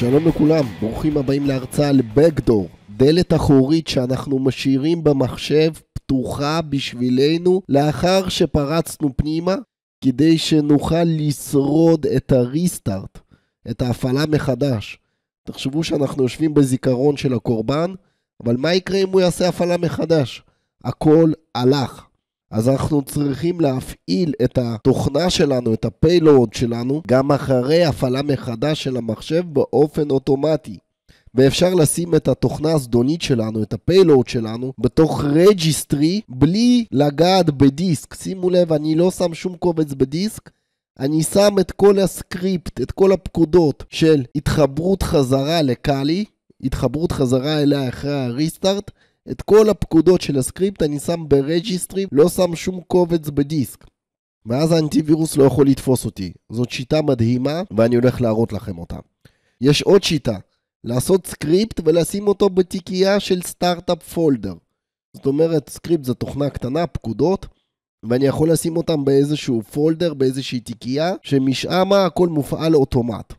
שלום לכולם, ברוכים הבאים להרצאה לבקדור, דלת אחורית שאנחנו משאירים במחשב פתוחה בשבילנו לאחר שפרצנו פנימה כדי שנוכל לשרוד את הריסטארט, את ההפעלה מחדש. תחשבו שאנחנו יושבים בזיכרון של הקורבן, אבל מה יקרה אם הוא יעשה הפעלה מחדש? הכל הלך. אז אנחנו צריכים להפעיל את התוכנה שלנו, את הפיילוד שלנו, גם אחרי הפעלה מחדש של המחשב באופן אוטומטי. ואפשר לשים את התוכנה הזדונית שלנו, את הפיילוד שלנו, בתוך רג'יסטרי בלי לגעת בדיסק. שימו לב, אני לא שם שום קובץ בדיסק, אני שם את כל הסקריפט, את כל הפקודות של התחברות חזרה לקאלי, התחברות חזרה אליה אחרי הריסטארט, את כל הפקודות של הסקריפט אני שם ברג'יסטרים, לא שם שום קובץ בדיסק. ואז האנטיווירוס לא יכול לתפוס אותי. זאת שיטה מדהימה, ואני הולך להראות לכם אותה. יש עוד שיטה, לעשות סקריפט ולשים אותו בתיקייה של סטארט-אפ פולדר. זאת אומרת, סקריפט זה תוכנה קטנה, פקודות, ואני יכול לשים אותם באיזשהו פולדר, באיזושהי תיקייה, שמשם הכל מופעל אוטומט.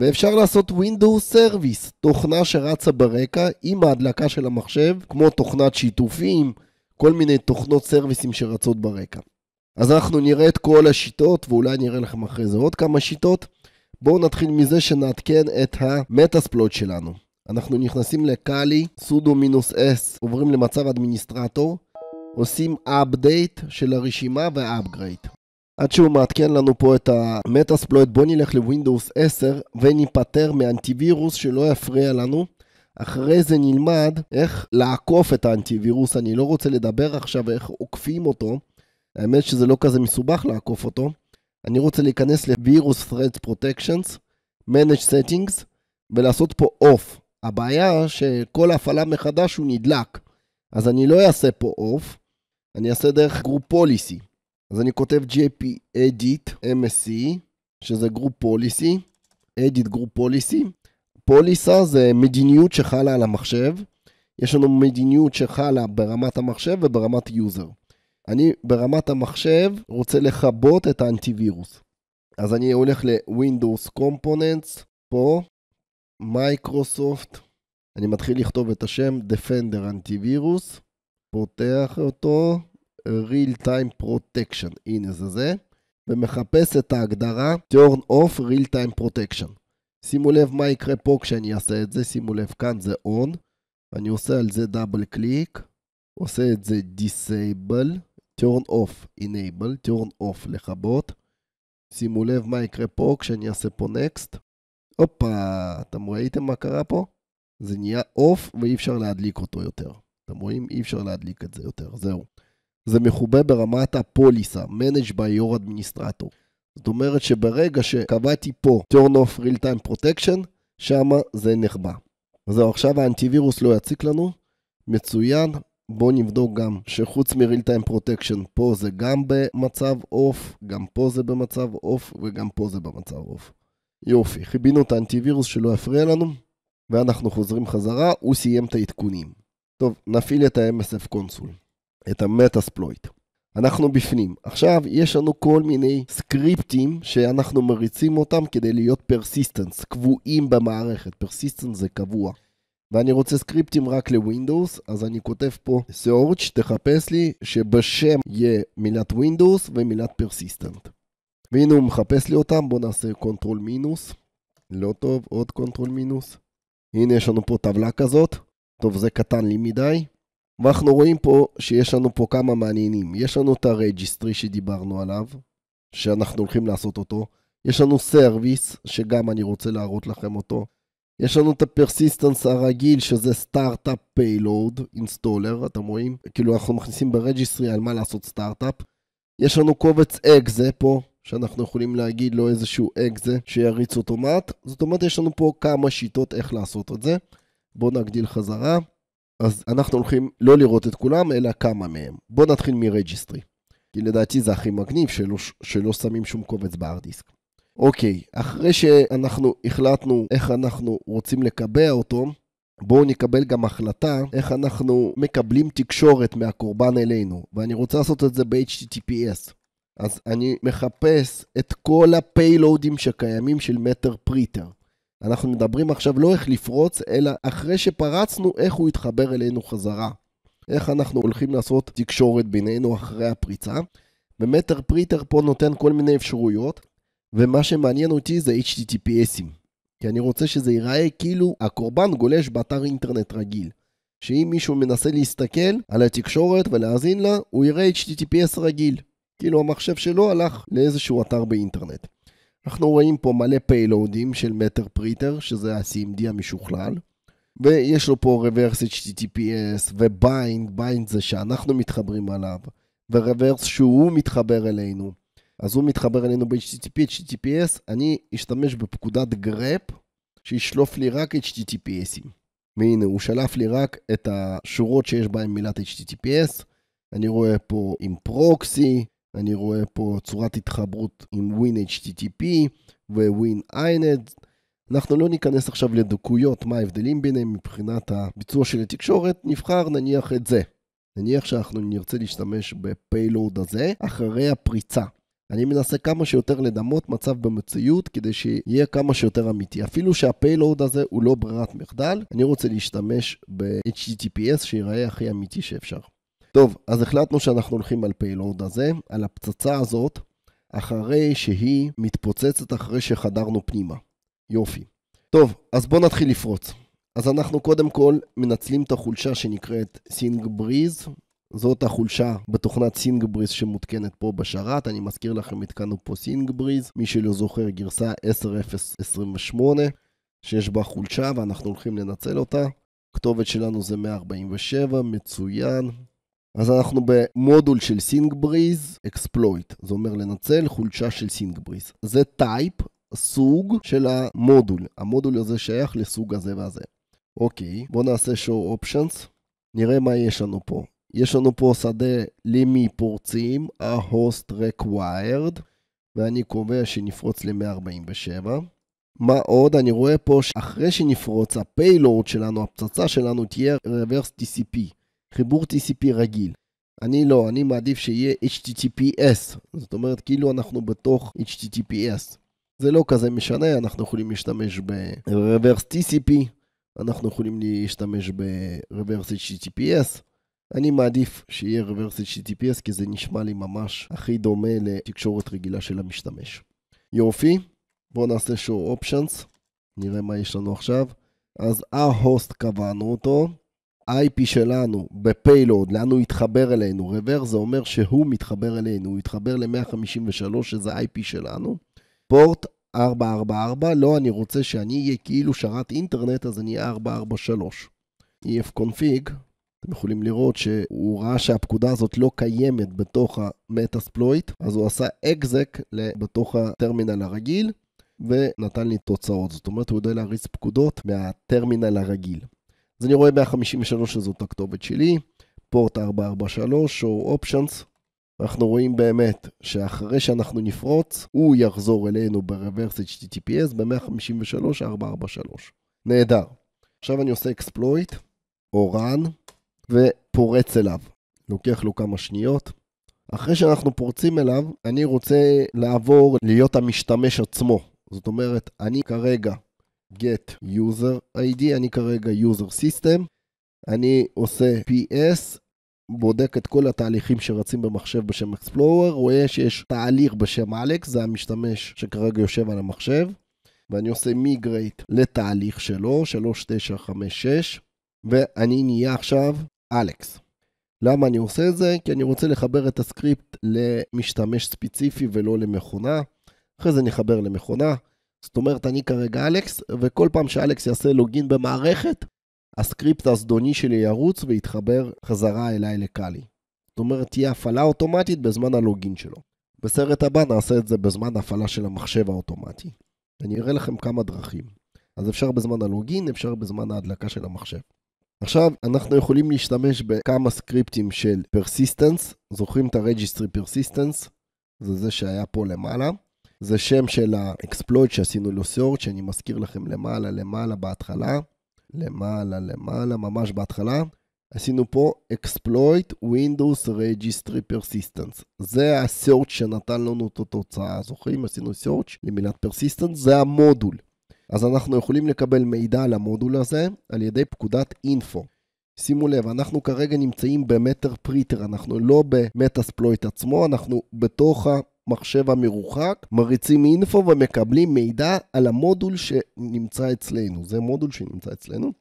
ואפשר לעשות Windows Service, תוכנה שרצה ברקע עם ההדלקה של המחשב, כמו תוכנת שיתופים, כל מיני תוכנות סרוויסים שרצות ברקע. אז אנחנו נראה את כל השיטות, ואולי נראה לכם אחרי זה עוד כמה שיטות. בואו נתחיל מזה שנעדכן את המטאספלוט שלנו. אנחנו נכנסים לקאלי, sudo-s, עוברים למצב אדמיניסטרטור, עושים update של הרשימה ו-upgrade. עד שהוא מעדכן לנו פה את המטאספלויד, בוא נלך לווינדוס 10 וניפטר מאנטיווירוס שלא יפריע לנו. אחרי זה נלמד איך לעקוף את האנטיווירוס, אני לא רוצה לדבר עכשיו איך עוקפים אותו. האמת שזה לא כזה מסובך לעקוף אותו. אני רוצה להיכנס לווירוס virus Threat Protections, Manage Settings, ולעשות פה Off. הבעיה שכל הפעלה מחדש הוא נדלק, אז אני לא אעשה פה Off, אני אעשה דרך Group Policy. אז אני כותב JP Edit MSC, שזה Group Policy, Edit Group Policy. פוליסה זה מדיניות שחלה על המחשב. יש לנו מדיניות שחלה ברמת המחשב וברמת יוזר. אני ברמת המחשב רוצה לכבות את האנטיווירוס. אז אני הולך ל-Windows Components, פה, Microsoft, אני מתחיל לכתוב את השם Defender Antivirus, פותח אותו, Real Time Protection, הנה זה זה, ומחפש את ההגדרה Turn Off Real Time Protection. שימו לב מה יקרה פה כשאני אעשה את זה, שימו לב, כאן זה On, אני עושה על זה דאבל קליק, עושה את זה Disable, Turn Off, Enable, Turn Off, לכבות. שימו לב מה יקרה פה כשאני אעשה פה Next. הופה, אתם ראיתם מה קרה פה? זה נהיה Off ואי אפשר להדליק אותו יותר. אתם רואים? אי אפשר להדליק את זה יותר, זהו. זה מכובד ברמת הפוליסה, manage by your administrator. זאת אומרת שברגע שקבעתי פה turn off real time protection, שמה זה נחבא. זהו, עכשיו האנטיווירוס לא יציק לנו, מצוין. בואו נבדוק גם שחוץ מ-real time protection פה זה גם במצב off, גם פה זה במצב off, וגם פה זה במצב off. יופי, חיבינו את האנטיווירוס שלא יפריע לנו ואנחנו חוזרים חזרה, הוא סיים את העדכונים. טוב, נפעיל את ה-MSF קונסול. את המטאספלויט. אנחנו בפנים. עכשיו, יש לנו כל מיני סקריפטים שאנחנו מריצים אותם כדי להיות פרסיסטנס, קבועים במערכת. פרסיסטנס זה קבוע. ואני רוצה סקריפטים רק לווינדוס, אז אני כותב פה search, תחפש לי, שבשם יהיה מילת ווינדוס ומילת פרסיסטנט. והנה הוא מחפש לי אותם, בואו נעשה קונטרול מינוס. לא טוב, עוד קונטרול מינוס. הנה יש לנו פה טבלה כזאת. טוב, זה קטן לי מדי. ואנחנו רואים פה שיש לנו פה כמה מעניינים. יש לנו את הרג'יסטרי שדיברנו עליו, שאנחנו הולכים לעשות אותו. יש לנו סרוויס, שגם אני רוצה להראות לכם אותו. יש לנו את הפרסיסטנס הרגיל, שזה סטארט-אפ פיילוד, אינסטולר, אתם רואים? כאילו אנחנו מכניסים ברג'יסטרי על מה לעשות סטארט-אפ. יש לנו קובץ אקזה פה, שאנחנו יכולים להגיד לו איזשהו אקזה שיריץ אוטומט. זאת אומרת, יש לנו פה כמה שיטות איך לעשות את זה. בואו נגדיל חזרה. אז אנחנו הולכים לא לראות את כולם, אלא כמה מהם. בואו נתחיל מרג'יסטרי, כי לדעתי זה הכי מגניב שלא, שלא שמים שום קובץ בהארד דיסק. אוקיי, אחרי שאנחנו החלטנו איך אנחנו רוצים לקבע אותו, בואו נקבל גם החלטה איך אנחנו מקבלים תקשורת מהקורבן אלינו, ואני רוצה לעשות את זה ב-HTTPS. אז אני מחפש את כל הפיילודים שקיימים של מטר פריטר. אנחנו מדברים עכשיו לא איך לפרוץ, אלא אחרי שפרצנו, איך הוא יתחבר אלינו חזרה. איך אנחנו הולכים לעשות תקשורת בינינו אחרי הפריצה. ומטר פריטר פה נותן כל מיני אפשרויות, ומה שמעניין אותי זה HTTPSים. כי אני רוצה שזה ייראה כאילו הקורבן גולש באתר אינטרנט רגיל. שאם מישהו מנסה להסתכל על התקשורת ולהאזין לה, הוא יראה HTTPS רגיל. כאילו המחשב שלו הלך לאיזשהו אתר באינטרנט. אנחנו רואים פה מלא פיילודים של מטר פריטר, שזה ה-CMD המשוכלל, ויש לו פה רוורס HTTPS וביינד, ביינד זה שאנחנו מתחברים עליו, ורוורס שהוא מתחבר אלינו. אז הוא מתחבר אלינו ב-HTTP, HTTPS, אני אשתמש בפקודת גרפ, שישלוף לי רק HTTPSים. והנה, הוא שלף לי רק את השורות שיש בהן מילת HTTPS. אני רואה פה עם פרוקסי, אני רואה פה צורת התחברות עם WinHTTP ו-WinINet. אנחנו לא ניכנס עכשיו לדקויות, מה ההבדלים ביניהם מבחינת הביצוע של התקשורת, נבחר נניח את זה. נניח שאנחנו נרצה להשתמש בפיילוד הזה אחרי הפריצה. אני מנסה כמה שיותר לדמות מצב במציאות כדי שיהיה כמה שיותר אמיתי. אפילו שהפיילוד הזה הוא לא ברירת מחדל, אני רוצה להשתמש ב-HTTPS שיראה הכי אמיתי שאפשר. טוב, אז החלטנו שאנחנו הולכים על פיילוד הזה, על הפצצה הזאת, אחרי שהיא מתפוצצת אחרי שחדרנו פנימה. יופי. טוב, אז בואו נתחיל לפרוץ. אז אנחנו קודם כל מנצלים את החולשה שנקראת סינג בריז. זאת החולשה בתוכנת סינג בריז שמותקנת פה בשרת. אני מזכיר לכם, התקנו פה סינג בריז. מי שלא זוכר, גרסה 10.0.28, שיש בה חולשה ואנחנו הולכים לנצל אותה. הכתובת שלנו זה 147, מצוין. אז אנחנו במודול של סינג בריז, אקספלויט, זה אומר לנצל חולשה של סינג בריז. זה טייפ, סוג של המודול. המודול הזה שייך לסוג הזה והזה. אוקיי, בואו נעשה show options, נראה מה יש לנו פה. יש לנו פה שדה למי פורצים, ה-host required, ואני קובע שנפרוץ ל-147. מה עוד? אני רואה פה שאחרי שנפרוץ, הפיילורד שלנו, הפצצה שלנו, תהיה reverse TCP. חיבור TCP רגיל. אני לא, אני מעדיף שיהיה HTTPS, זאת אומרת כאילו אנחנו בתוך HTTPS. זה לא כזה משנה, אנחנו יכולים להשתמש ב-reverse TCP, אנחנו יכולים להשתמש ב-reverse HTTPS. אני מעדיף שיהיה reverse HTTPS כי זה נשמע לי ממש הכי דומה לתקשורת רגילה של המשתמש. יופי, בואו נעשה show options, נראה מה יש לנו עכשיו. אז ה-host קבענו אותו, ה-IP שלנו בפיילוד, לאן הוא יתחבר אלינו, רוורס זה אומר שהוא מתחבר אלינו, הוא יתחבר ל-153, שזה IP שלנו. פורט 444, לא, אני רוצה שאני אהיה כאילו שרת אינטרנט, אז אני אהיה 443. EF-Config, אתם יכולים לראות שהוא ראה שהפקודה הזאת לא קיימת בתוך המטאספלויט, אז הוא עשה אקזק בתוך הטרמינל הרגיל, ונתן לי תוצאות. זאת אומרת, הוא יודע להריץ פקודות מהטרמינל הרגיל. אז אני רואה 153 שזאת הכתובת שלי, פורט 443 show options. אנחנו רואים באמת שאחרי שאנחנו נפרוץ, הוא יחזור אלינו ב-reverse https ב-153-443. נהדר. עכשיו אני עושה exploit, או run, ופורץ אליו. לוקח לו כמה שניות. אחרי שאנחנו פורצים אליו, אני רוצה לעבור להיות המשתמש עצמו. זאת אומרת, אני כרגע get user ID, אני כרגע user system, אני עושה ps, בודק את כל התהליכים שרצים במחשב בשם Explorer, רואה שיש תהליך בשם אלכס, זה המשתמש שכרגע יושב על המחשב, ואני עושה migrate לתהליך שלו, 3956, ואני נהיה עכשיו אלכס. למה אני עושה את זה? כי אני רוצה לחבר את הסקריפט למשתמש ספציפי ולא למכונה. אחרי זה נחבר למכונה, זאת אומרת, אני כרגע אלכס, וכל פעם שאלכס יעשה לוגין במערכת, הסקריפט הזדוני שלי ירוץ ויתחבר חזרה אליי לקאלי. זאת אומרת, תהיה הפעלה אוטומטית בזמן הלוגין שלו. בסרט הבא נעשה את זה בזמן הפעלה של המחשב האוטומטי. אני אראה לכם כמה דרכים. אז אפשר בזמן הלוגין, אפשר בזמן ההדלקה של המחשב. עכשיו, אנחנו יכולים להשתמש בכמה סקריפטים של פרסיסטנס. זוכרים את הרג'יסטרי פרסיסטנס? זה זה שהיה פה למעלה. זה שם של האקספלויט שעשינו לו סורט, שאני מזכיר לכם למעלה, למעלה בהתחלה, למעלה, למעלה, ממש בהתחלה. עשינו פה exploit Windows Registry Persistence. זה ה שנתן לנו את התוצאה. זוכרים? עשינו search למילת פרסיסטנס, זה המודול. אז אנחנו יכולים לקבל מידע על המודול הזה על ידי פקודת אינפו. שימו לב, אנחנו כרגע נמצאים במטר פריטר, אנחנו לא במטאספלויט עצמו, אנחנו בתוך מחשב המרוחק, מריצים אינפו ומקבלים מידע על המודול שנמצא אצלנו. זה מודול שנמצא אצלנו.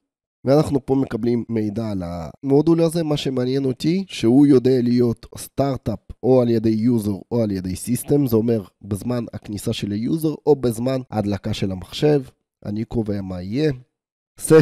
ואנחנו פה מקבלים מידע על המודול הזה, מה שמעניין אותי, שהוא יודע להיות סטארט-אפ או על ידי יוזר או על ידי סיסטם, זה אומר בזמן הכניסה של היוזר או בזמן ההדלקה של המחשב, אני קובע מה יהיה. סשן